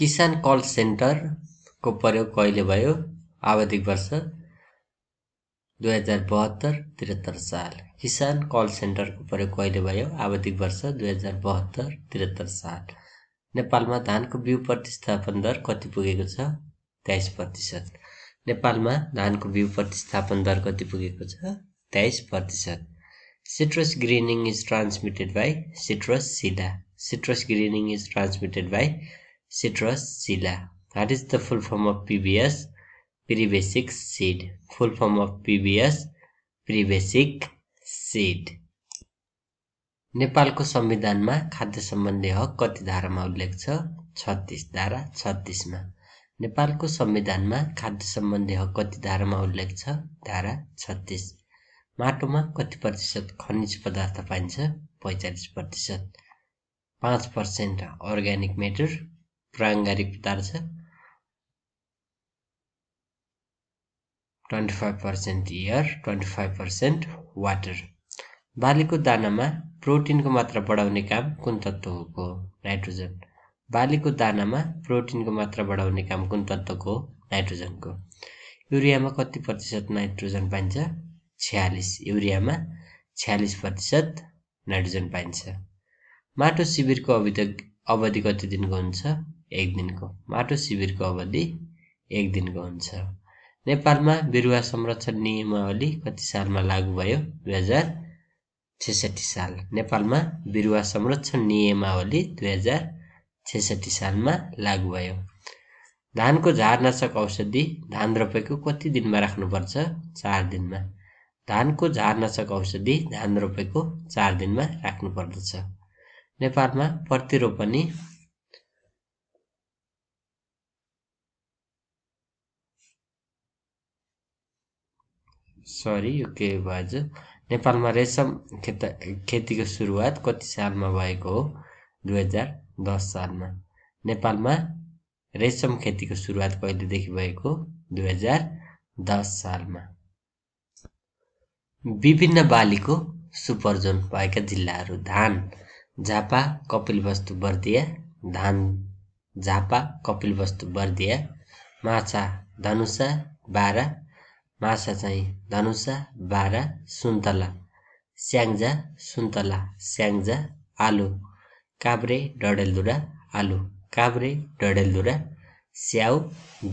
किसान कल सेन्टरको प्रयोग कहिले भयो आवधिक वर्ष दुई हजार बहत्तर त्रिहत्तर साल किसान कल सेन्टरको प्रयोग कहिले भयो आवधिक वर्ष दुई हजार बहत्तर त्रिहत्तर साल नेपालमा धानको बिउ प्रतिस्थापन दर कति पुगेको छ तेइस प्रतिशत नेपालमा धानको बिउ प्रतिस्थापन दर कति पुगेको छ तेइस प्रतिशत citrus greening is transmitted by citrus sida citrus greening is transmitted by citrus psylla That is the full form of PBS, prebasic seed. Full form of PBS, prebasic seed. नेपालको संविधानमा खाद्य सम्बन्धी हक कति धारामा उल्लेख छ छत्तिस धारा छत्तिसमा नेपालको संविधानमा खाद्य सम्बन्धी हक कति धारामा उल्लेख छ धारा छत्तिस माटोमा कति प्रतिशत खनिज पदार्थ पाइन्छ पैँचालिस प्रतिशत पाँच पर्सेन्ट अर्ग्यानिक मेटर प्राङ्गारिक छ twenty five percent air twenty five percent water बालीको दानामा प्रोटिनको मात्रा बढाउने काम कुन तत्त्वको हो नाइट्रोजन बालीको दानामा प्रोटिनको मात्रा बढाउने काम कुन तत्त्वको नाइट्रोजनको युरियामा कति प्रतिशत नाइट्रोजन पाइन्छ छ्यालिस युरियामा छ्यालिस प्रतिशत नाइट्रोजन पाइन्छ माटो शिविरको अवधि अवधि कति दिनको हुन्छ एक दिनको माटो शिविरको अवधि एक दिनको हुन्छ नेपालमा बिरुवा संरक्षण नियमावली कति सालमा लागु भयो दुई हजार छेसठी साल नेपालमा बिरुवा संरक्षण नियमावली दुई हजार छेसठी सालमा लागु भयो धानको झारनाशक औषधि धान रोपेको कति दिनमा राख्नुपर्छ चार दिनमा धानको झारनाशक औषधि धान रोपेको चार दिनमा राख्नुपर्दछ नेपालमा प्रतिरोपणी सरी यो के भएछ नेपालमा रेशम खेत खेतीको सुरुवात कति सालमा भएको हो दुई हजार दस सालमा नेपालमा रेशम खेतीको सुरुवात कहिलेदेखि भएको दुई हजार दस सालमा विभिन्न बालीको सुपर जोन भएका जिल्लाहरू धान झापा कपिलवस्तु बर्दिया धान झापा कपिलवस्तु बर्दिया माछा धनुषा बारा माछा चाहिँ धनुषा बारा सुन्तला स्याङ्जा सुन्तला स्याङ्जा आलु काभ्रे डडेलधुरा आलु काभ्रे डडेलधुरा स्याउ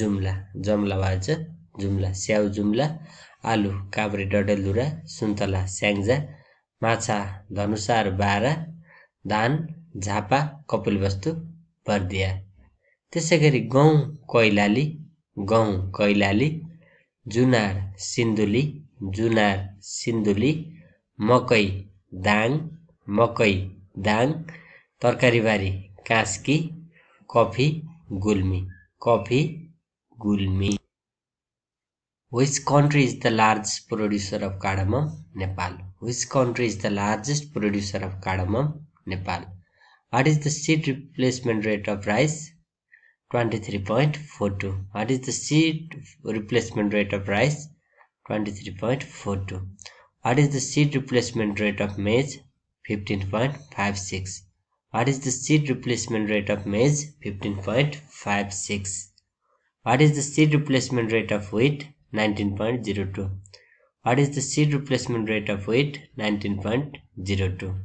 जुम्ला जम्ला भाज जुम्ला स्याउ जुम्ला आलु काभ्रे डडेलधुरा सुन्तला स्याङ्जा माछा धनुषार बाह्र धान झापा कपिल वस्तु बर्दिया त्यसै गरी गहुँ कैलाली गहुँ कैलाली जुनार सिन्धुली जुनार सिन्धुली मकै दाङ मकै दाङ तरकारीबारी Kaski coffee Gulmi coffee Gulmi which country is the largest producer of cardamom Nepal which country is the largest producer of cardamom Nepal what is the seed replacement rate of rice 23.42 what is the seed replacement rate of rice 23.42 what is the seed replacement rate of maize 15.56 what is the seed replacement rate of maize 15.56 what is the seed replacement rate of wheat 19.02 what is the seed replacement rate of wheat 19.02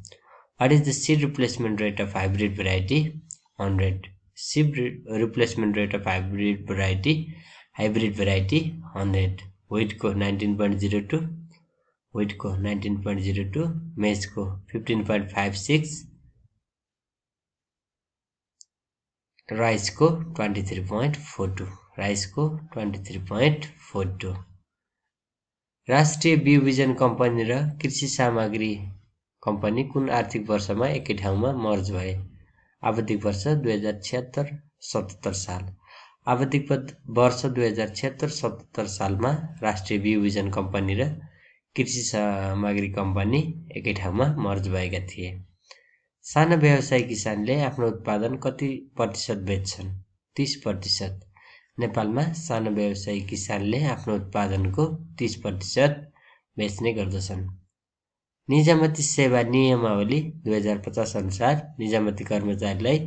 what is the seed replacement rate of hybrid variety 100 seed replacement rate of hybrid variety hybrid variety hundred वेटको nineteen point zero two वेटको nineteen point zero two मेजको fifteen point five six राइसको twenty three point four two राइसको twenty three point four two राष्ट्रिय बिउबिजन company र कृषि सामग्री कम्पनी कुन आर्थिक वर्षमा एकै ठाउँमा मर्ज भए आवधिक वर्ष दुई हजार छिहत्तर सतहत्तर साल आवधिक वर्ष दुई हजार छिहत्तर सतहत्तर सालमा राष्ट्रिय बिउविजन कम्पनी र कृषि सामग्री कम्पनी एकै ठाउँमा मर्ज भएका थिए साना व्यवसाय किसानले आफ्नो उत्पादन कति प्रतिशत बेच्छन् तिस प्रतिशत नेपालमा सानो व्यवसायी किसानले आफ्नो उत्पादनको तिस प्रतिशत बेच्ने गर्दछन् निजामती सेवा नियमावली दुई हजार पचास अनुसार निजामती कर्मचारीलाई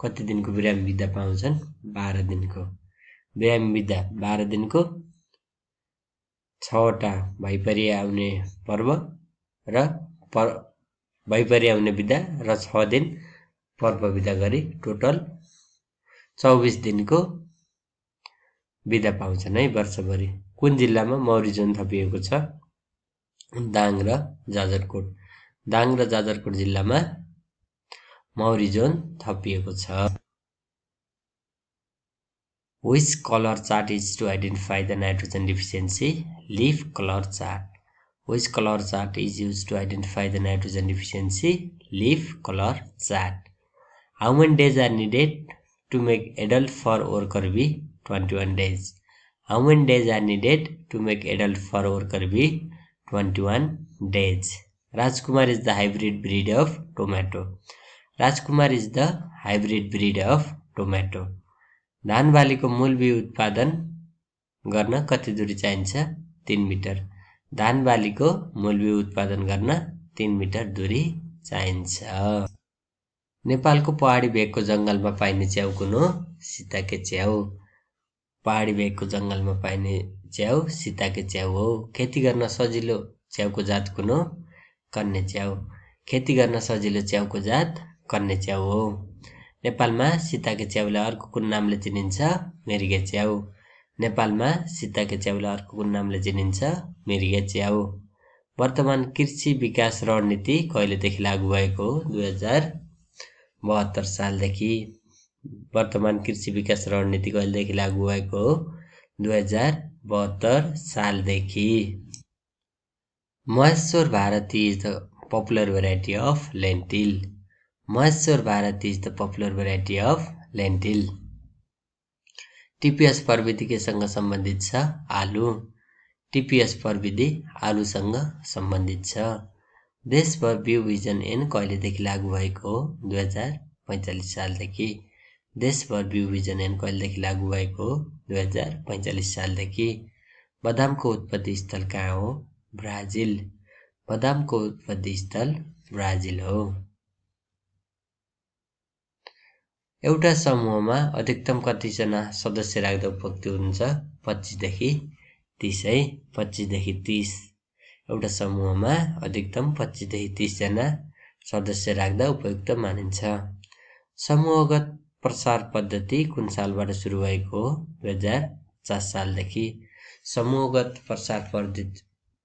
कति दिनको बिरामी बिदा पाउँछन् बाह्र दिनको बिरामी बिदा बाह्र दिनको छवटा भैपरी आउने पर्व र पर भैपरी आउने बिदा र छ दिन पर्व बिदा गरी टोटल चौबिस दिनको बिदा पाउँछन् है वर्षभरि कुन जिल्लामा मौरी जोन थपिएको छ दाङ र जाजरकोट दाङ र जाजरकोट जिल्लामा मौरी जोन थपिएको छ which colour chart is to identify the nitrogen deficiency leaf colour chart which colour chart is use to identify the nitrogen deficiency leaf colour chart how many days are needed to make adult for worker bee twenty one days how many days are needed to make adult for worker bee 21 days Rajkumar is the hybrid breed of tomato Rajkumar is the hybrid breed of tomato धान बालीको मूल बिउ उत्पादन गर्न कति दूरी चाहिन्छ तिन मिटर धान बालीको मूल बिउ उत्पादन गर्न तिन मिटर दूरी चाहिन्छ नेपालको पहाडी भेगको जङ्गलमा पाइने च्याउ कुन हो सीताके च्याउ पहाडी भेगको जङ्गलमा पाइने च्याउ सीताको च्याउ हो खेती गर्न सजिलो च्याउको जात कुन हो कन्ने च्याउ खेती गर्न सजिलो च्याउको जात कन्ने च्याउ हो नेपालमा सीताको च्याउलाई अर्को कुन नामले चिनिन्छ मिर्गे च्याउ नेपालमा सीताको च्याउलाई अर्को कुन नामले चिनिन्छ मिर्गे च्याउ वर्तमान कृषि विकास रणनीति कहिलेदेखि लागू भएको हो दुई हजार बहत्तर सालदेखि वर्तमान कृषि विकास रणनीति कहिलेदेखि लागू भएको हो दुई हजार बहत्तर सालदेखि Maheshwar Bharati is the popular variety of lentil Maheshwar Bharati is the popular variety of lentil TPS प्रविधि केसँग सम्बन्धित छ आलु टिपिएस प्रविधि आलुसँग सम्बन्धित छ देशभर बिउ बिजन एन कहिलेदेखि लागू भएको हो दुई हजार पैँचालिस सालदेखि देशभर बिउ बिजन एन कहिलेदेखि लागू भएको हो दुई हजार पैँचालिस सालदेखि बदामको उत्पत्ति स्थल कहाँ हो ब्राजिल बदामको उत्पत्ति स्थल ब्राजिल हो एउटा समूहमा अधिकतम कतिजना सदस्य राख्दा उपयुक्त हुन्छ पच्चिसदेखि तिस है पच्चिसदेखि तिस एउटा समूहमा अधिकतम पच्चिसदेखि तिसजना सदस्य राख्दा उपयुक्त मानिन्छ समूहगत प्रसार पद्धति कुन सालबाट सुरु भएको हो दुई हजार चार सालदेखि समूहगत प्रसार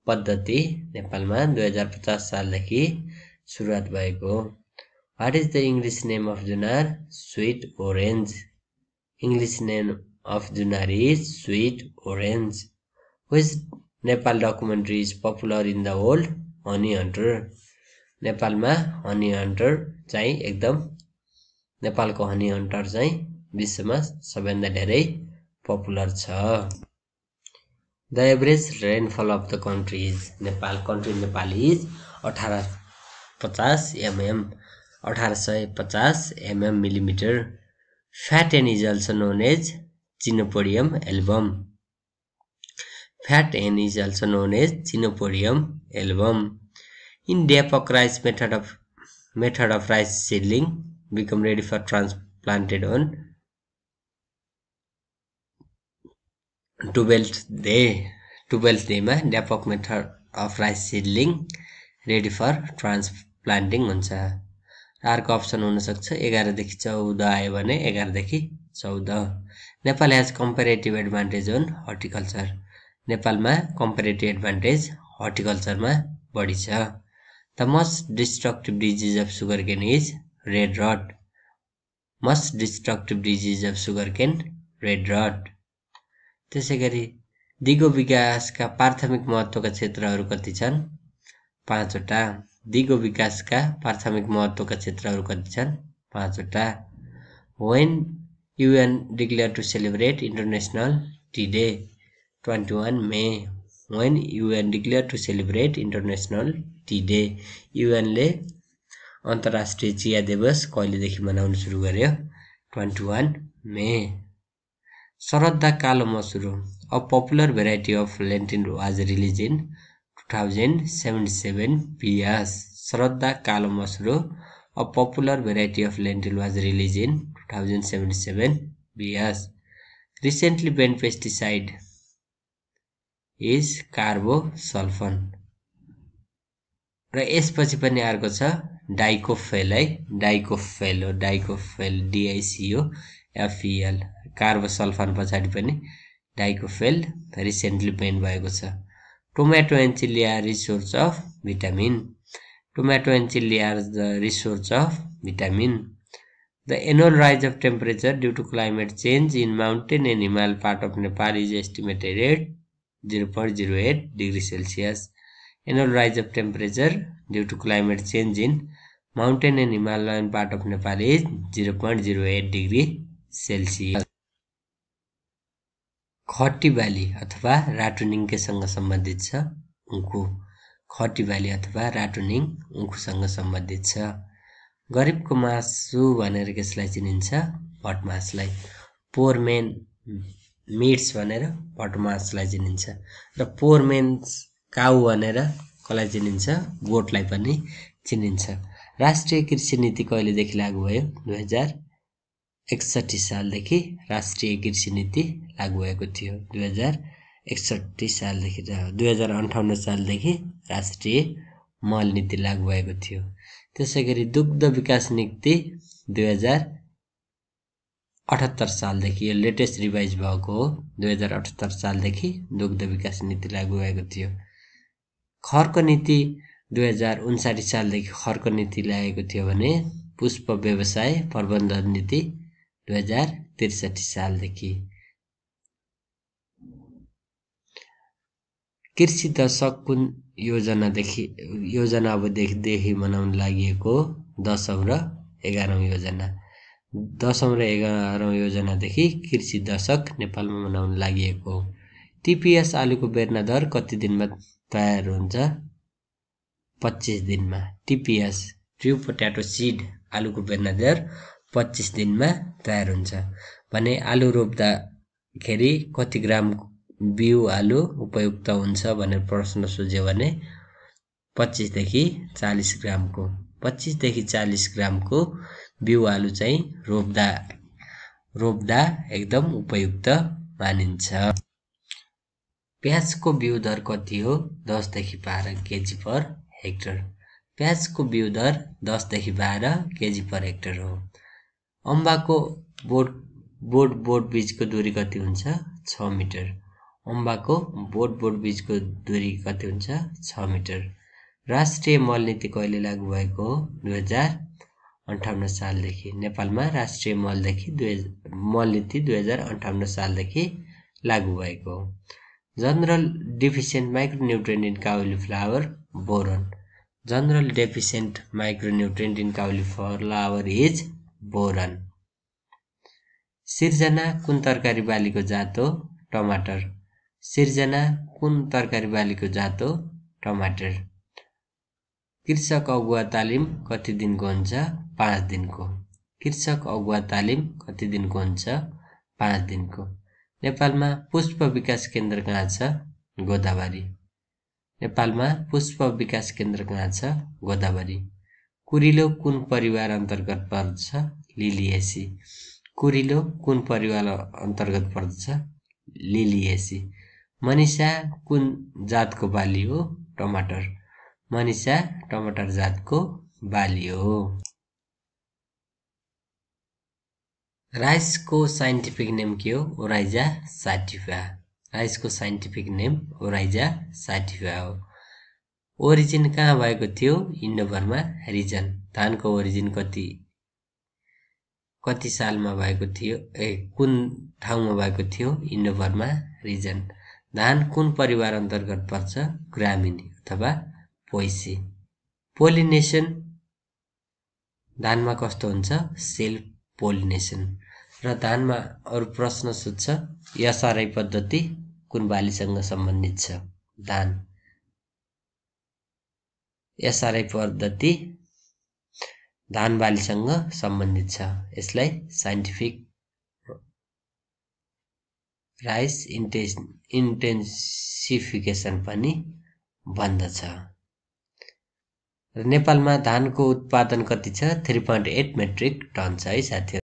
पद्धति नेपालमा दुई हजार पचास सालदेखि सुरुवात भएको हो what is the English name of Junar sweet orange English name of Junar is sweet orange which Nepal documentary is popular in the world honey hunter नेपालमा हनी हन्टर चाहिँ एकदम नेपालको हनी हन्टर चाहिँ विश्वमा सबैभन्दा धेरै पपुलर छ the average rainfall of the country is Nepal country Nepal is अठार पचास एमएम अठार सय पचास MM millimetre fat hen is also known as chenopodium album fat hen is also known as chenopodium album in of rice method of method of rice seedling become ready for transplanted on twelfth day twelfth dayमा dapog method of rice seedling ready for transplanting हुन्छ अर्को option हुनसक्छ एघारदेखि चौध आयो भने एघारदेखि चौध Nepal has comparative advantage on horticulture नेपालमा कम्पेरेटिभ एडभान्टेज हर्टिकल्चरमा बढी छ the most destructive disease of sugarcane is red rot most destructive disease of sugarcane red rot त्यसै गरी दिगो विकासका प्राथमिक महत्त्वका क्षेत्रहरू कति छन् पाँचवटा दिगो विकासका प्राथमिक महत्त्वका क्षेत्रहरू कति छन् पाँचवटा when UN declare to celebrate international tea day twenty one May when UN declare to celebrate international tea day युएनले अन्तर्राष्ट्रिय चिया दिवस कहिलेदेखि मनाउन सुरु गर्यो ट्वेन्टी वान मे शरद्धा कालो मसुरो a popular variety of lentil was release in two thousand seventy seven BS Shraddha कालो मसुरो a popular variety of lentil was release in two thousand seventy seven BS recently ban pesticide is carbosulfan र यसपछि पनि अर्को छ डाइकोफेल है डाइकोफेल हो डाइकोफेल डिआइसिओ एफइएल carbosulfan पछाडि पनि डाइकोफेल रिसेन्टली पेन भएको छ tomato and resource of vitamin tomato and the resource of vitamin the annual rise of temperature due to climate change in mountain and Himal part of Nepal is estimated at zero point zero eight degree Celsius annual rise of temperature due to climate change in mountain and Himalayan part of Nepal is zero point zero eight degree Celsius खटी बाली अथवा राटोनिङकेसँग सम्बन्धित छ उखु खटी बाली अथवा रातुनिङ उखुसँग सम्बन्धित छ गरिबको मासु भनेर यसलाई चिनिन्छ भटमासलाई पोरमेन मिट्स भनेर भटमासलाई चिनिन्छ र पोरमेन काउ भनेर कसलाई चिनिन्छ गोठलाई पनि चिनिन्छ राष्ट्रिय कृषि नीति कहिलेदेखि लागू भयो दुई हजार एकसट्ठी सालदेखि राष्ट्रिय कृषि नीति लागू भएको थियो दुई हजार एकसट्ठी सालदेखि दुई हजार अन्ठाउन्न सालदेखि राष्ट्रिय मल नीति लागू भएको थियो त्यसै गरी दुग्ध विकास नीति दुई हजार अठहत्तर सालदेखि यो लेटेस्ट रिभाइज भएको हो दुई हजार अठहत्तर सालदेखि दुग्ध विकास नीति लागू भएको थियो खरको नीति दुई हजार उन्साठी सालदेखि खर्क नीति ल्याएको थियो भने पुष्प व्यवसाय प्रबन्धन नीति दुई हजार त्रिसठी सालदेखि कृषि दशक कुन योजनादेखि योजना अबदेखिदेखि मनाउन लागि दसौँ र एघारौँ योजना दसौँ र एघारौँ योजनादेखि कृषि दशक नेपालमा मनाउन लागि हो टिपिएस आलुको बेर्ना दर कति दिनमा तयार हुन्छ पच्चिस दिनमा टिपिएस ट्रु पोट्याटो सिड आलुको बेदनाजार पच्चिस दिनमा तयार हुन्छ भने आलु रोप्दाखेरि कति ग्राम बिउ आलु उपयुक्त हुन्छ भनेर प्रश्न सोझ्यो भने पच्चिसदेखि चालिस ग्रामको पच्चिसदेखि चालिस ग्रामको बिउ आलु चाहिँ रोप्दा रोप्दा एकदम उपयुक्त मानिन्छ प्याजको बिउ दर कति हो दसदेखि बाह्र केजी पर हेक्टर प्याजको बिउ दर दसदेखि बाह्र केजी पर हेक्टर हो अम्बाको बोट बोट बोट बिचको दूरी कति हुन्छ छ मिटर अम्बाको बोट बोट बिचको दूरी कति हुन्छ छ मिटर राष्ट्रिय मल नीति कहिले लागू भएको हो दुई हजार अन्ठाउन्न सालदेखि नेपालमा राष्ट्रिय मलदेखि दुई मल नीति दुई हजार अन्ठाउन्न सालदेखि लागू भएको हो general deficient micronutrient in cauliflower general deficient deficient in in flower is boron सिर्जना कुन तरकारी बालीको जात हो टमाटर सिर्जना कुन तरकारी बालीको जात हो टमाटर कृषक अगुवा तालिम कति दिनको हुन्छ पाँच दिनको कृषक अगुवा तालिम कति दिनको हुन्छ पाँच दिनको नेपालमा पुष्प विकास केन्द्र कहाँ छ गोदावरी नेपालमा पुष्प विकास केन्द्र कहाँ छ गोदावरी कुरिलो कुन परिवार अन्तर्गत पर्दछ लिलिएसी कुरिलो कुन परिवार अन्तर्गत पर्दछ लिलिएसी मनिषा कुन जातको बाली हो टमाटर मनिषा टमाटर जातको बाली हो राइसको साइन्टिफिक नेम के हो ओराइजा साटिफा र यसको साइन्टिफिक नेम ओराइजा साटिफा हो ओरिजिन कहाँ भएको थियो इन्डोभरमा रिजन धानको ओरिजिन कति कति सालमा भएको थियो ए कुन ठाउँमा भएको थियो इन्डोभरमा रिजन धान कुन परिवार अन्तर्गत पर्छ ग्रामीण अथवा पोइसी पोलिनेसन धानमा कस्तो हुन्छ सेल्फ पोलिनेसन र धानमा अरू प्रश्न सोध्छ एसआरआई पद्धति कुन बालीसँग सम्बन्धित छ धान एसआरआई पद्धति धान बालीसँग सम्बन्धित छ यसलाई साइन्टिफिक राइस इन्टेन्स इन्टेन्सिफिकेसन पनि भन्दछ र नेपालमा धानको उत्पादन कति छ three point eight metric ton छ है साथीहरू